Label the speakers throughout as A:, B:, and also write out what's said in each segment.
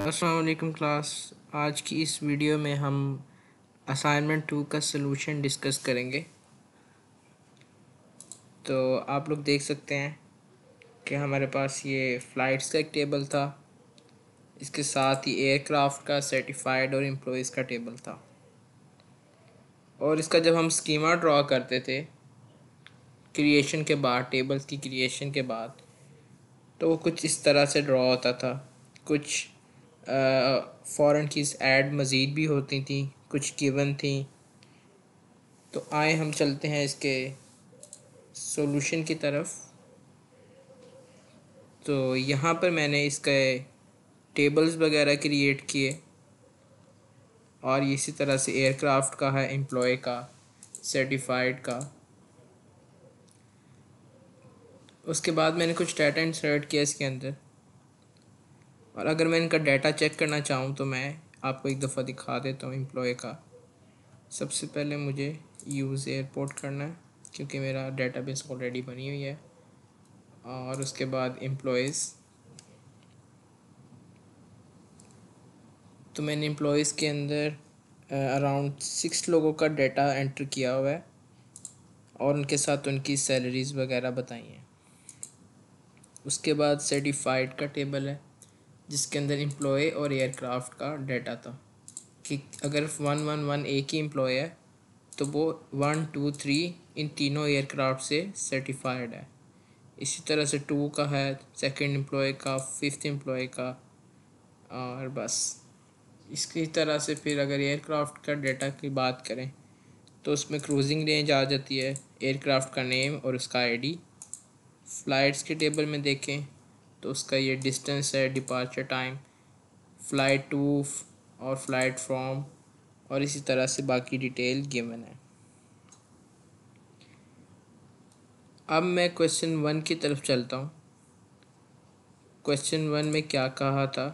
A: असलकम क्लास आज की इस वीडियो में हम असाइनमेंट टू का सलूशन डिस्कस करेंगे तो आप लोग देख सकते हैं कि हमारे पास ये फ़्लाइट्स का एक टेबल था इसके साथ ही एयरक्राफ्ट का सर्टिफाइड और एम्प्लॉज़ का टेबल था और इसका जब हम स्कीमा ड्रा करते थे क्रिएशन के बाद टेबल्स की क्रिएशन के बाद तो वो कुछ इस तरह से ड्रा होता था कुछ फ़ौर की एड मज़ीद भी होती थी कुछ गिवन थी तो आए हम चलते हैं इसके सॉल्यूशन की तरफ तो यहाँ पर मैंने इसके टेबल्स वगैरह क्रिएट किए और इसी तरह से एयरक्राफ्ट का है एम्प्लॉय का सर्टिफाइड का उसके बाद मैंने कुछ डाटा इंसर्ट किया इसके अंदर और अगर मैं इनका डाटा चेक करना चाहूँ तो मैं आपको एक दफ़ा दिखा देता हूँ एम्प्लॉय का सबसे पहले मुझे यूज़ एयरपोर्ट करना है क्योंकि मेरा डाटा बेस ऑलरेडी बनी हुई है और उसके बाद एम्प्लॉयज़ तो मैंने एम्प्लॉयज़ के अंदर अराउंड सिक्स लोगों का डाटा एंटर किया हुआ है और उनके साथ उनकी सैलरीज़ वगैरह बताई हैं उसके बाद सर्टिफाइड का टेबल है जिसके अंदर एम्प्लॉय और एयरक्राफ्ट का डाटा था कि अगर वन वन वन एक ही एम्प्लॉय है तो वो वन टू थ्री इन तीनों एयरक्राफ्ट से सर्टिफाइड है इसी तरह से टू का है सेकंड एम्प्लॉय का फिफ्थ एम्प्लॉय का और बस इसकी तरह से फिर अगर एयरक्राफ्ट का डाटा की बात करें तो उसमें क्रूजिंग रेंज आ जाती है एयरक्राफ्ट का नेम और उसका आईडी फ्लाइट्स के टेबल में देखें तो उसका ये डिस्टेंस है डिपार्चर टाइम फ्लाइट टू और फ्लाइट फ्रॉम और इसी तरह से बाकी डिटेल गिवन है अब मैं क्वेश्चन वन की तरफ चलता हूँ क्वेश्चन वन में क्या कहा था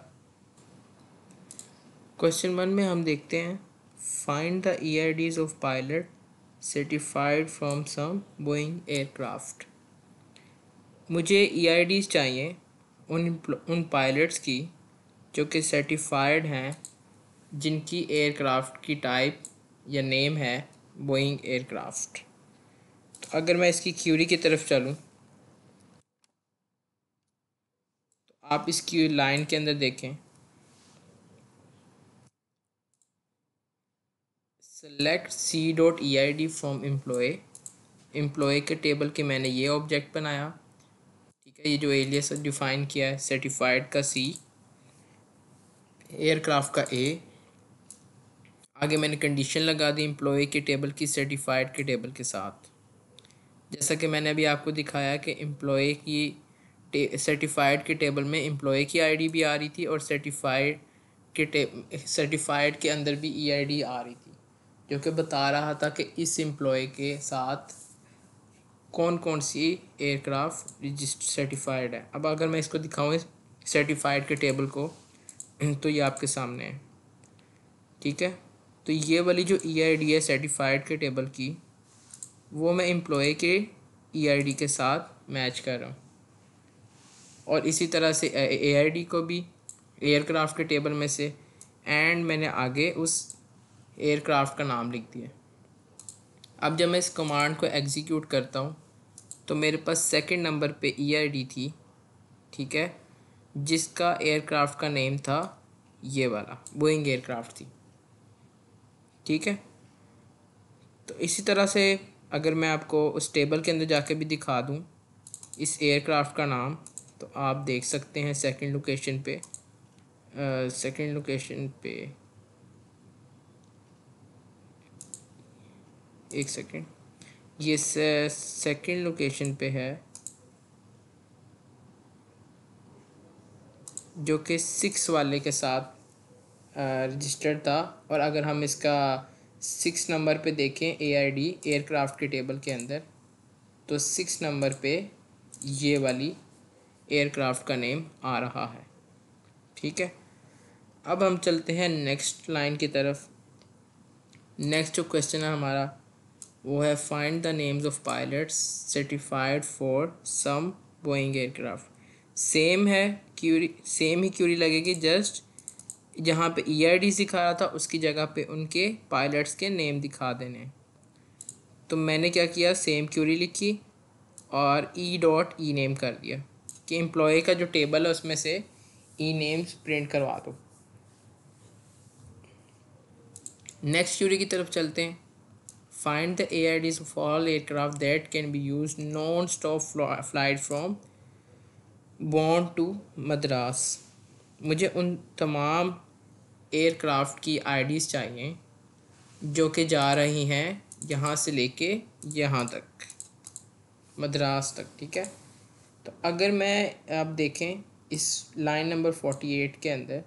A: क्वेश्चन वन में हम देखते हैं find the E I Ds of pilot certified from some Boeing aircraft मुझे ई आई डीज चाहिए उन उन पायलट्स की जो कि सर्टिफाइड हैं जिनकी एयरक्राफ्ट की टाइप या नेम है बोइंग एयरक्राफ्ट तो अगर मैं इसकी क्यूरी की तरफ चलूँ तो आप इसकी लाइन के अंदर देखें select C dot E I D from employee employee के टेबल के मैंने ये ऑब्जेक्ट बनाया ठीक है ये जो एलियस डिफाइन किया है सर्टिफाइड का सी एयरक्राफ्ट का ए आगे मैंने कंडीशन लगा दी एम्प्लॉय के टेबल की सर्टिफाइड के टेबल के साथ जैसा कि मैंने अभी आपको दिखाया कि एम्प्लॉय की सर्टिफाइड के टेबल में एम्प्लॉय की आईडी भी आ रही थी और सर्टिफाइड के सर्टिफाइड के अंदर भी ईआईडी e आ रही थी जो कि बता रहा था कि इस एम्प्लॉय के साथ कौन कौन सी एयरक्राफ्ट रजिस्ट सर्टिफाइड है अब अगर मैं इसको दिखाऊँ इस सर्टिफाइड के टेबल को तो ये आपके सामने है ठीक है तो ये वाली जो ई आई डी है सर्टिफाइड के टेबल की वो मैं एम्प्लॉय के ई आई डी के साथ मैच कर रहा हूँ और इसी तरह से ए आई डी को भी एयरक्राफ्ट के टेबल में से एंड मैंने आगे उस एयरक्राफ्ट का नाम लिख दिया अब जब मैं इस कमांड को एग्जीक्यूट करता हूँ तो मेरे पास सेकंड नंबर पे ई e थी ठीक है जिसका एयरक्राफ्ट का नेम था ये वाला बोइंग एयरक्राफ्ट थी ठीक है तो इसी तरह से अगर मैं आपको उस टेबल के अंदर जाके भी दिखा दूँ इस एयरक्राफ्ट का नाम तो आप देख सकते हैं सेकंड लोकेशन पे सेकंड लोकेशन पे एक सेकेंड ये से, सेकेंड लोकेशन पे है जो कि सिक्स वाले के साथ रजिस्टर्ड था और अगर हम इसका सिक्स नंबर पे देखें ए आई डी एयरक्राफ्ट के टेबल के अंदर तो सिक्स नंबर पे ये वाली एयरक्राफ्ट का नेम आ रहा है ठीक है अब हम चलते हैं नेक्स्ट लाइन की तरफ नेक्स्ट जो क्वेश्चन है हमारा वो है find the names of pilots certified for some Boeing aircraft same है क्यूरी सेम ही क्यूरी लगेगी जस्ट जहाँ पे डी e सिखा रहा था उसकी जगह पे उनके पायलट्स के नेम दिखा देने तो मैंने क्या किया सेम क्यूरी लिखी और ई डॉट ई नेम कर दिया कि एम्प्लॉय का जो टेबल है उसमें से ई नेम्स प्रिंट करवा दो नेक्स्ट क्यूरी की तरफ चलते हैं Find the AIDs of all aircraft that can be used non-stop flight from Bonn to Madras मुझे उन तमाम एयरक्राफ्ट की आईडीज़ चाहिए जो कि जा रही हैं यहाँ से लेके यहाँ तक मद्रास तक ठीक है तो अगर मैं आप देखें इस लाइन नंबर फोर्टी एट के अंदर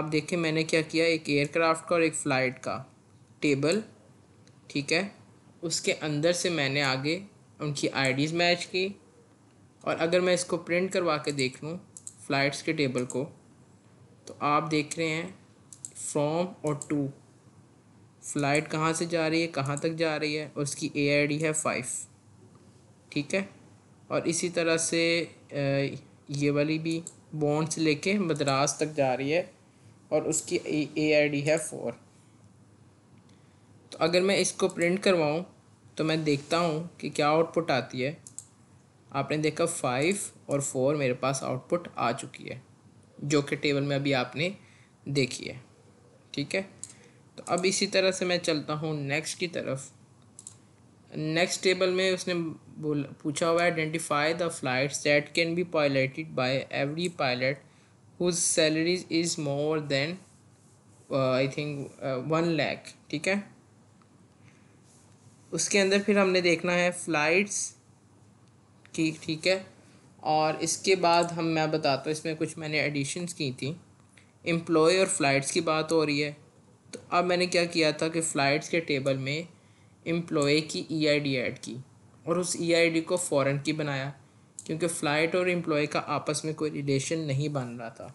A: आप देखें मैंने क्या किया एक एयरक्राफ्ट का और एक फ़्लाइट का टेबल ठीक है उसके अंदर से मैंने आगे उनकी आईडीज़ मैच की और अगर मैं इसको प्रिंट करवा के देख लूँ फ़्लाइट्स के टेबल को तो आप देख रहे हैं फ्रॉम और टू फ़्लाइट कहाँ से जा रही है कहाँ तक जा रही है और उसकी ए आई डी है फाइव ठीक है और इसी तरह से ये वाली भी बॉन्ड से लेके मद्रास तक जा रही है और उसकी ए आई डी है फोर तो अगर मैं इसको प्रिंट करवाऊँ तो मैं देखता हूँ कि क्या आउटपुट आती है आपने देखा फाइव और फोर मेरे पास आउटपुट आ चुकी है जो कि टेबल में अभी आपने देखी है ठीक है तो अब इसी तरह से मैं चलता हूँ नेक्स्ट की तरफ नेक्स्ट टेबल में उसने बोल पूछा हुआ है identify the flight that can be piloted by every pilot whose salaries is more than I think one lakh ठीक है उसके अंदर फिर हमने देखना है फ्लाइट्स की ठीक है और इसके बाद हम मैं बताता हूँ इसमें कुछ मैंने एडिशंस की थी एम्प्लॉय और फ्लाइट्स की बात हो रही है तो अब मैंने क्या किया था कि फ़्लाइट्स के टेबल में एम्प्लॉय की ई आई डी ऐड की और उस ई आई डी को फ़ॉरन की बनाया क्योंकि फ़्लाइट और एम्प्लॉय का आपस में कोई रिलेशन नहीं बन रहा था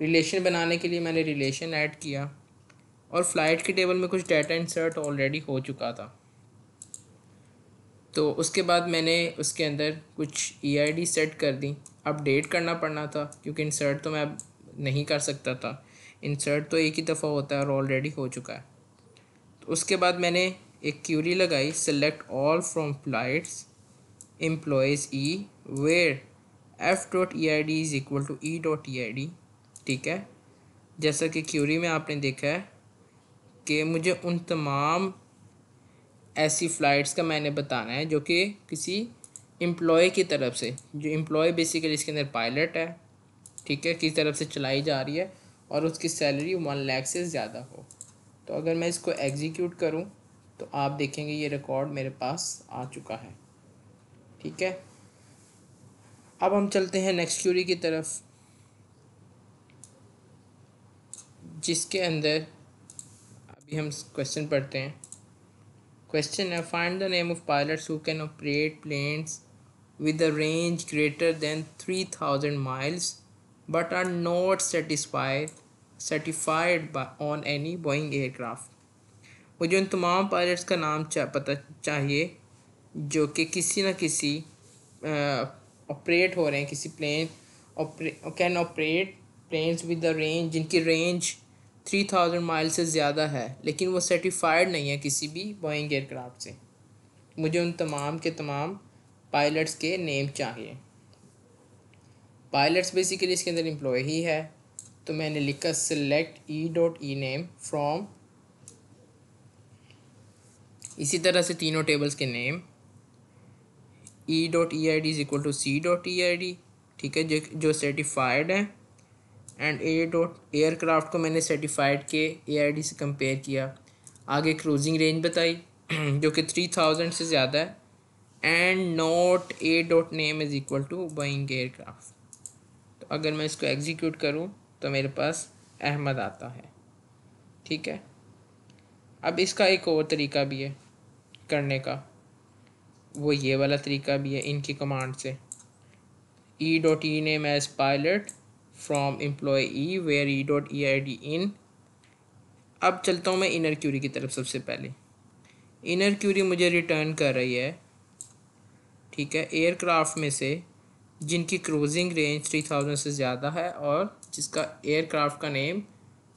A: रिलेशन बनाने के लिए मैंने रिलेशन ऐड किया और फ़्लाइट के टेबल में कुछ डाटा इंसर्ट ऑलरेडी हो चुका था तो उसके बाद मैंने उसके अंदर कुछ ई e सेट कर दी अपडेट करना पड़ना था क्योंकि इंसर्ट तो मैं अब नहीं कर सकता था इंसर्ट तो एक ही दफ़ा होता है और ऑलरेडी हो चुका है तो उसके बाद मैंने एक क्यूरी लगाई select all from flights employees E where F dot E I D is equal to E dot E I D ठीक है जैसा कि क्यूरी में आपने देखा है कि मुझे उन तमाम ऐसी फ़्लाइट्स का मैंने बताना है जो कि किसी एम्प्लॉय की तरफ से जो एम्प्लॉय बेसिकली इसके अंदर पायलट है ठीक है किस तरफ से चलाई जा रही है और उसकी सैलरी वन लाख से ज़्यादा हो तो अगर मैं इसको एग्जीक्यूट करूँ तो आप देखेंगे ये रिकॉर्ड मेरे पास आ चुका है ठीक है अब हम चलते हैं नेक्स्ट क्यूरी की तरफ जिसके अंदर अभी हम क्वेश्चन पढ़ते हैं Question uh, Find the name of pilots who can operate planes with a range greater than 3000 miles but are not satisfied certified by, on any Boeing aircraft. मुझे उन तमाम पायलट्स का नाम चा, पता चाहिए जो कि किसी न किसी ऑपरेट हो रहे हैं किसी plane can operate planes with the range जिनकी रेंज थ्री थाउजेंड माइल से ज़्यादा है लेकिन वो सर्टिफाइड नहीं है किसी भी बोइंग एयरक्राफ्ट से मुझे उन तमाम के तमाम पायलट्स के नेम चाहिए पायलट्स बेसिकली इसके अंदर एम्प्लॉय ही है तो मैंने लिखा select E dot E name from इसी तरह से तीनों टेबल्स के name E dot E I D is equal to C dot E I D ठीक है जो जो सर्टिफाइड है एंड ए डॉट एयरक्राफ्ट को मैंने सर्टिफाइड के डी से कंपेयर किया आगे क्रूजिंग रेंज बताई जो कि थ्री थाउजेंड से ज़्यादा है and not A dot name is equal to Boeing aircraft तो अगर मैं इसको एग्जीक्यूट करूँ तो मेरे पास अहमद आता है ठीक है अब इसका एक और तरीका भी है करने का वो ये वाला तरीका भी है इनकी कमांड से E dot E name as pilot from employee where E dot E I D in अब चलता हूँ मैं इनर क्यूरी की तरफ सबसे पहले इनर क्यूरी मुझे रिटर्न कर रही है ठीक है एयरक्राफ्ट में से जिनकी क्रोजिंग रेंज थ्री थाउजेंड से ज़्यादा है और जिसका एयरक्राफ्ट का नेम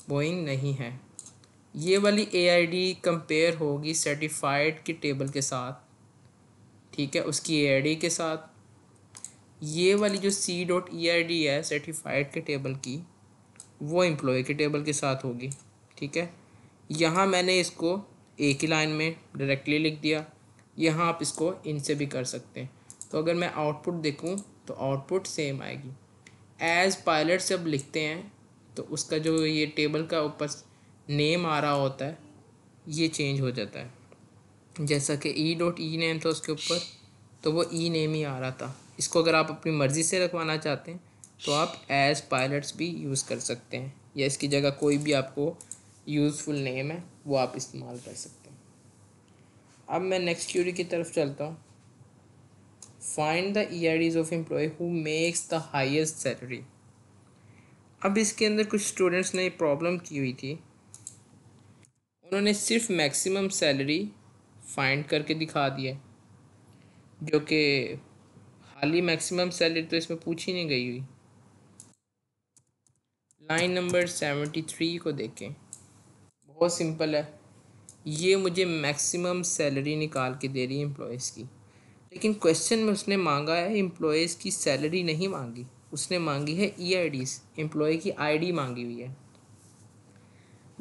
A: बोइंग नहीं है ये वाली ए आई डी कंपेयर होगी सर्टिफाइड की टेबल के साथ ठीक है उसकी ए आई डी के साथ ये वाली जो C dot E I D है सर्टिफाइड के टेबल की वो एम्प्लॉय के टेबल के साथ होगी ठीक है यहाँ मैंने इसको एक ही लाइन में डायरेक्टली लिख दिया यहाँ आप इसको इनसे भी कर सकते हैं तो अगर मैं आउटपुट देखूँ तो आउटपुट सेम आएगी एज पायलट से अब लिखते हैं तो उसका जो ये टेबल का ऊपर नेम आ रहा होता है ये चेंज हो जाता है जैसा कि ई डॉट ई नेम था उसके ऊपर तो वो ई e नेम ही आ रहा था इसको अगर आप अपनी मर्ज़ी से रखवाना चाहते हैं तो आप एज पायलट्स भी यूज़ कर सकते हैं या इसकी जगह कोई भी आपको यूज़फुल नेम है वो आप इस्तेमाल कर सकते हैं अब मैं नेक्स्ट क्यूरी की तरफ चलता हूँ find the E I Ds of employee who makes the highest salary अब इसके अंदर कुछ स्टूडेंट्स ने प्रॉब्लम की हुई थी उन्होंने सिर्फ मैक्सिमम सैलरी फाइंड करके दिखा दिया जो कि खाली मैक्सिमम सैलरी तो इसमें पूछी नहीं गई हुई लाइन नंबर सेवेंटी थ्री को देखें बहुत सिंपल है ये मुझे मैक्सिमम सैलरी निकाल के दे रही है एम्प्लॉयज़ की लेकिन क्वेश्चन में उसने मांगा है एम्प्लॉयज़ की सैलरी नहीं मांगी उसने मांगी है ई आई डीज एम्प्लॉय की डी मांगी हुई है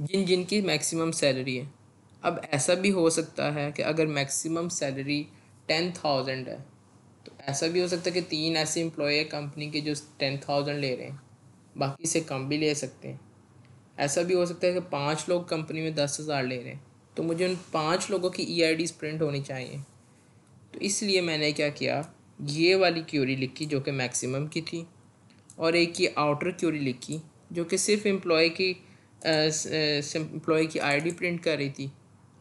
A: जिन जिन की मैक्सिमम सैलरी है अब ऐसा भी हो सकता है कि अगर मैक्सिमम सैलरी टेन थाउजेंड है ऐसा भी हो सकता है कि तीन ऐसे एम्प्लॉय कंपनी के जो टेन थाउजेंड ले रहे हैं बाकी से कम भी ले सकते हैं ऐसा भी हो सकता है कि पाँच लोग कंपनी में दस हज़ार ले रहे हैं तो मुझे उन पाँच लोगों की ई आई प्रिंट होनी चाहिए तो इसलिए मैंने क्या किया ये वाली क्यूरी लिखी जो कि मैक्सिमम की थी और एक ये आउटर क्यूरी लिखी जो कि सिर्फ एम्प्लॉय की एम्प्लॉय की आईडी प्रिंट कर रही थी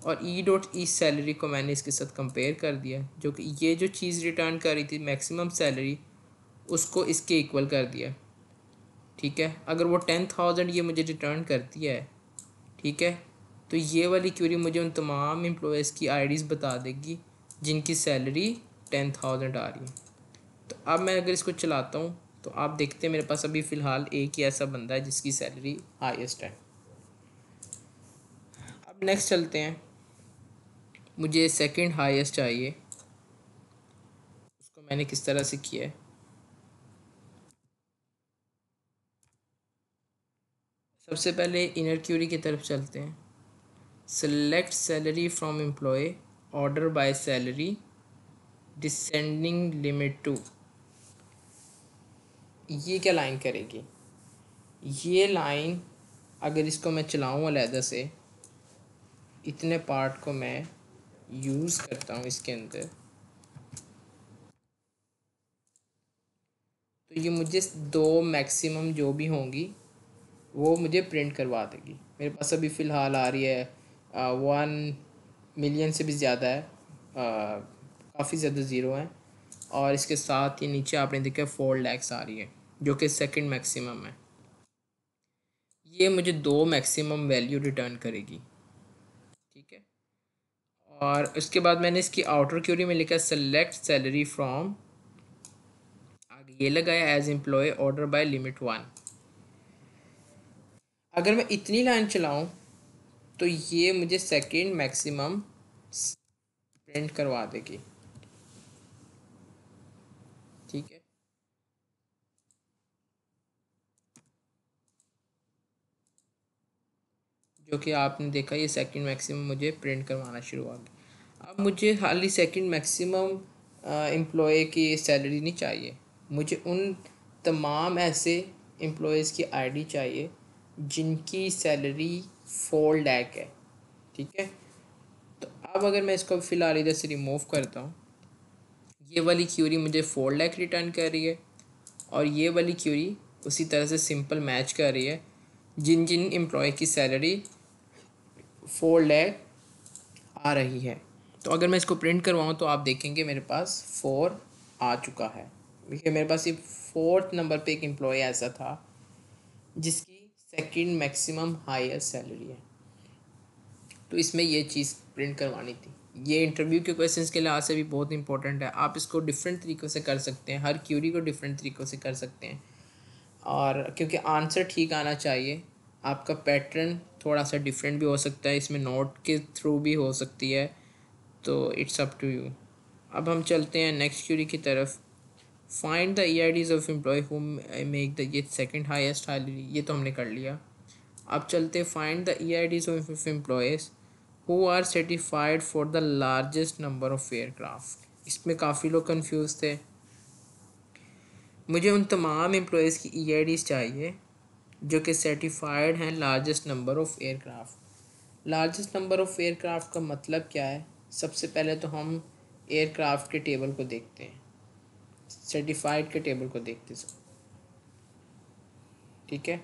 A: और ई डॉट ई सैलरी को मैंने इसके साथ कंपेयर कर दिया जो कि ये जो चीज़ रिटर्न कर रही थी मैक्सिमम सैलरी उसको इसके इक्वल कर दिया ठीक है अगर वो टेन थाउजेंड ये मुझे रिटर्न करती है ठीक है तो ये वाली क्यूरी मुझे उन तमाम एम्प्लॉयज़ की आईडीज़ बता देगी जिनकी सैलरी टेन थाउजेंड आ रही है तो अब मैं अगर इसको चलाता हूँ तो आप देखते हैं मेरे पास अभी फ़िलहाल एक ही ऐसा बंदा है जिसकी सैलरी हाईएस्ट है अब नेक्स्ट चलते हैं मुझे सेकंड हाईएस्ट चाहिए उसको मैंने किस तरह से किया है सबसे पहले इनर क्यूरी की तरफ चलते हैं select salary from employee order by salary descending limit two ये क्या लाइन करेगी ये लाइन अगर इसको मैं चलाऊँ अलहदा से इतने पार्ट को मैं यूज़ करता हूँ इसके अंदर तो ये मुझे दो मैक्सिमम जो भी होंगी वो मुझे प्रिंट करवा देगी मेरे पास अभी फ़िलहाल आ रही है वन मिलियन से भी ज़्यादा है काफ़ी ज़्यादा ज़ीरो हैं और इसके साथ ही नीचे आपने देखा फोर लैक्स आ रही है जो कि सेकंड मैक्सिमम है ये मुझे दो मैक्सिमम वैल्यू रिटर्न करेगी और उसके बाद मैंने इसकी आउटर क्यूरी में लिखा सेलेक्ट सैलरी फ्रॉम आगे ये लगाया as employee order by limit one अगर मैं इतनी लाइन चलाऊं तो ये मुझे सेकंड मैक्सिमम प्रिंट करवा देगी क्योंकि आपने देखा ये सेकंड मैक्सिमम मुझे प्रिंट करवाना शुरू हो गया अब मुझे हाली सेकंड मैक्सिमम एम्प्लॉय की सैलरी नहीं चाहिए मुझे उन तमाम ऐसे एम्प्लॉयज़ की आईडी चाहिए जिनकी सैलरी फोर लैक है ठीक है तो अब अगर मैं इसको फ़िलहाल इधर से रिमूव करता हूँ ये वाली क्यूरी मुझे फोर लैक रिटर्न कर रही है और ये वाली क्यूरी उसी तरह से सिंपल मैच कर रही है जिन जिन एम्प्लॉय की सैलरी फोर लैक आ रही है तो अगर मैं इसको प्रिंट करवाऊँ तो आप देखेंगे मेरे पास फोर आ चुका है देखिए मेरे पास ये फोर्थ नंबर पे एक एम्प्लॉय ऐसा था जिसकी सेकंड मैक्सिमम हायर सैलरी है तो इसमें ये चीज़ प्रिंट करवानी थी ये इंटरव्यू के क्वेश्चंस के लिहाज से भी बहुत इंपॉर्टेंट है आप इसको डिफरेंट तरीक़ों से कर सकते हैं हर क्यूरी को डिफरेंट तरीक़ों से कर सकते हैं और क्योंकि आंसर ठीक आना चाहिए आपका पैटर्न थोड़ा सा डिफरेंट भी हो सकता है इसमें नोट के थ्रू भी हो सकती है तो इट्स अप टू यू अब हम चलते हैं नेक्स्ट क्यूरी की तरफ find the E I Ds of employee whom make the ये सेकेंड हाइस्ट सैलरी ये तो हमने कर लिया अब चलते find the E I Ds of employees who are certified for the largest number of aircraft इसमें काफ़ी लोग कन्फ्यूज़ थे मुझे उन तमाम एम्प्लॉयज़ की ई आई डीज़ चाहिए जो कि सर्टिफाइड हैं largest number of aircraft largest number of aircraft का मतलब क्या है सबसे पहले तो हम एयरक्राफ्ट के टेबल को देखते हैं सर्टिफाइड के टेबल को देखते सब ठीक है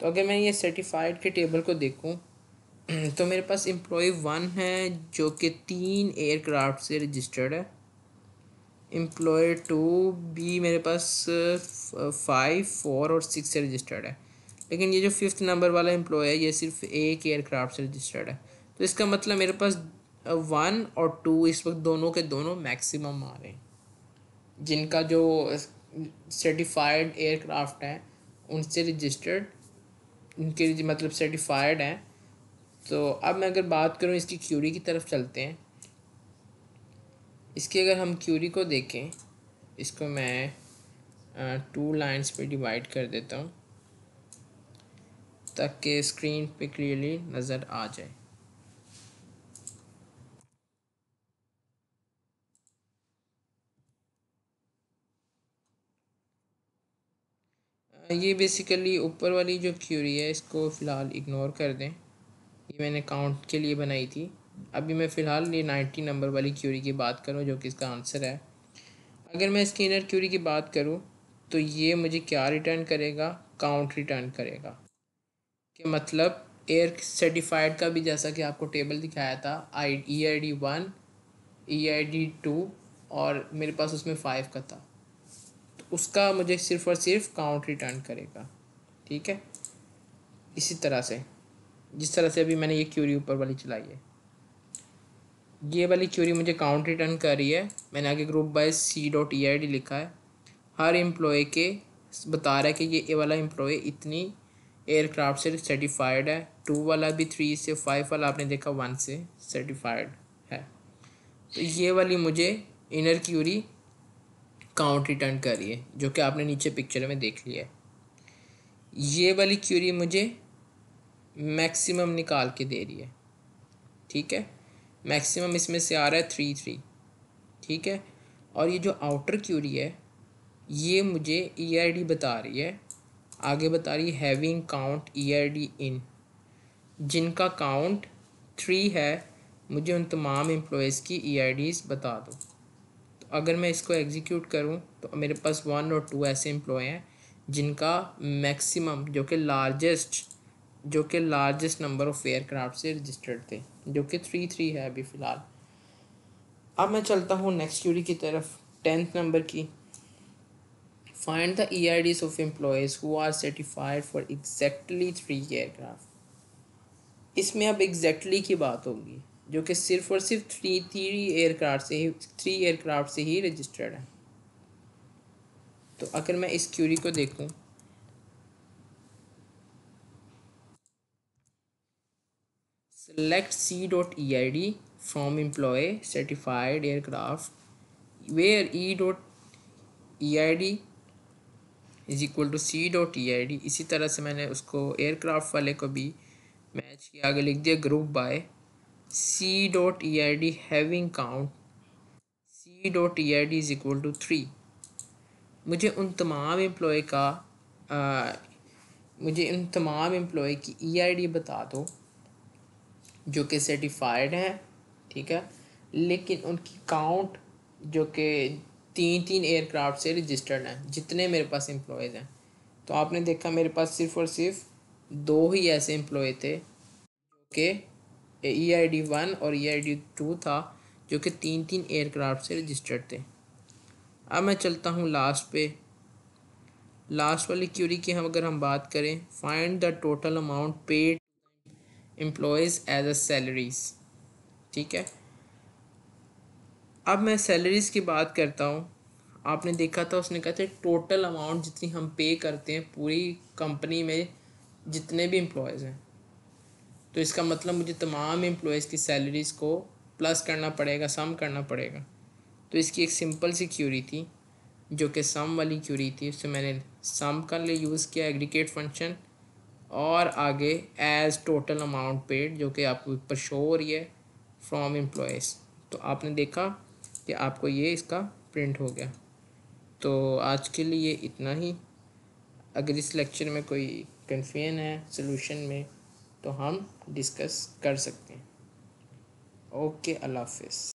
A: तो अगर मैं ये सर्टिफाइड के टेबल को देखूँ तो मेरे पास एम्प्लॉय वन है जो कि तीन एयरक्राफ्ट से रजिस्टर्ड है एम्प्लॉय टू भी मेरे पास फाइव uh, फोर और सिक्स से रजिस्टर्ड है लेकिन ये जो फिफ्थ नंबर वाला एम्प्लॉय है ये सिर्फ एक एयरक्राफ्ट से रजिस्टर्ड है तो इसका मतलब मेरे पास वन और टू इस वक्त दोनों के दोनों मैक्सिमम आ रहे हैं जिनका जो सर्टिफाइड एयरक्राफ्ट है उनसे रजिस्टर्ड उनके मतलब सर्टिफाइड हैं तो अब मैं अगर बात करूँ इसकी क्यूरी की तरफ चलते हैं इसकी अगर हम क्यूरी को देखें इसको मैं टू लाइंस पे डिवाइड कर देता हूँ के स्क्रीन पे क्लियरली नज़र आ जाए ये बेसिकली ऊपर वाली जो क्यूरी है इसको फ़िलहाल इग्नोर कर दें ये मैंने काउंट के लिए बनाई थी अभी मैं फ़िलहाल ये नाइन्टी नंबर वाली क्यूरी की बात करूँ जो कि इसका आंसर है अगर मैं इसकी इनर क्यूरी की बात करूँ तो ये मुझे क्या रिटर्न करेगा काउंट रिटर्न करेगा के मतलब एयर सर्टिफाइड का भी जैसा कि आपको टेबल दिखाया था I E I D one E I D two और मेरे पास उसमें फाइव का था तो उसका मुझे सिर्फ और सिर्फ काउंट रिटर्न करेगा ठीक है इसी तरह से जिस तरह से अभी मैंने ये क्यूरी ऊपर वाली चलाई है ये वाली क्यूरी मुझे काउंट रिटर्न कर रही है मैंने आगे group by C dot E I D लिखा है हर एम्प्लॉय के बता रहा है कि ये ए वाला एम्प्लॉय इतनी एयरक्राफ्ट से सर्टिफाइड है टू वाला भी थ्री से फाइव वाला आपने देखा वन से सर्टिफाइड है तो ये वाली मुझे इनर क्यूरी काउंट रिटर्न करिए जो कि आपने नीचे पिक्चर में देख लिया है ये वाली क्यूरी मुझे मैक्सिमम निकाल के दे रही है ठीक है मैक्सिमम इसमें से आ रहा है थ्री थ्री ठीक है और ये जो आउटर क्यूरी है ये मुझे ई e बता रही है आगे बता रही हैविंग काउंट ईयर डी इन जिनका काउंट थ्री है मुझे उन तमाम एम्प्लॉयज़ की ई e बता दो तो अगर मैं इसको एग्जीक्यूट करूं तो मेरे पास वन और टू ऐसे एम्प्लॉय हैं जिनका मैक्सिमम जो कि लार्जेस्ट जो कि लार्जेस्ट नंबर ऑफ़ एयरक्राफ्ट से रजिस्टर्ड थे जो कि थ्री थ्री है अभी फ़िलहाल अब मैं चलता हूँ नेक्स्ट क्यूरी की तरफ टेंथ नंबर की find the EIDs of employees who are for exactly three three aircraft. इसमें अब exactly की बात होगी जो कि सिर्फ और सिर्फ थ्री थ्री एयरक्राफ्ट से ही थ्री एयरक्राफ्ट से ही रजिस्टर्ड है तो अगर मैं इस क्यूरी को देखूं select C dot E I D from employee certified aircraft where E dot E I D is equal to C dot E I D इसी तरह से मैंने उसको एयरक्राफ्ट वाले को भी मैच किया आगे लिख दिया group by C dot E I D having count C dot E I D is equal to three मुझे उन तमाम एम्प्लॉय का आ, मुझे उन तमाम एम्प्लॉय की ई आई डी बता दो जो कि सर्टिफाइड हैं ठीक है लेकिन उनकी काउंट जो कि तीन तीन एयरक्राफ्ट से रजिस्टर्ड हैं जितने मेरे पास एम्प्लॉयज़ हैं तो आपने देखा मेरे पास सिर्फ और सिर्फ दो ही ऐसे एम्प्लॉय थे के ई आई डी वन और ई आई डी टू था जो कि तीन तीन एयरक्राफ्ट से रजिस्टर्ड थे अब मैं चलता हूँ लास्ट पे लास्ट वाली क्यूरी की हम अगर हम बात करें find the total amount paid employees as a salaries ठीक है अब मैं सैलरीज़ की बात करता हूँ आपने देखा था उसने कहा था टोटल अमाउंट जितनी हम पे करते हैं पूरी कंपनी में जितने भी एम्प्लॉयज़ हैं तो इसका मतलब मुझे तमाम एम्प्लॉयज़ की सैलरीज़ को प्लस करना पड़ेगा सम करना पड़ेगा तो इसकी एक सिंपल सी क्यूरी थी जो कि सम वाली क्यूरी थी उससे मैंने सम का लिए यूज़ किया एग्रीकेट फंक्शन और आगे एज टोटल अमाउंट पेड जो कि आपको ऊपर शो हो रही है फ्रॉम एम्प्लॉयज़ तो आपने देखा कि आपको ये इसका प्रिंट हो गया तो आज के लिए इतना ही अगर इस लेक्चर में कोई कन्फ्यूजन है सोल्यूशन में तो हम डिस्कस कर सकते हैं ओके अल्लाह हाफ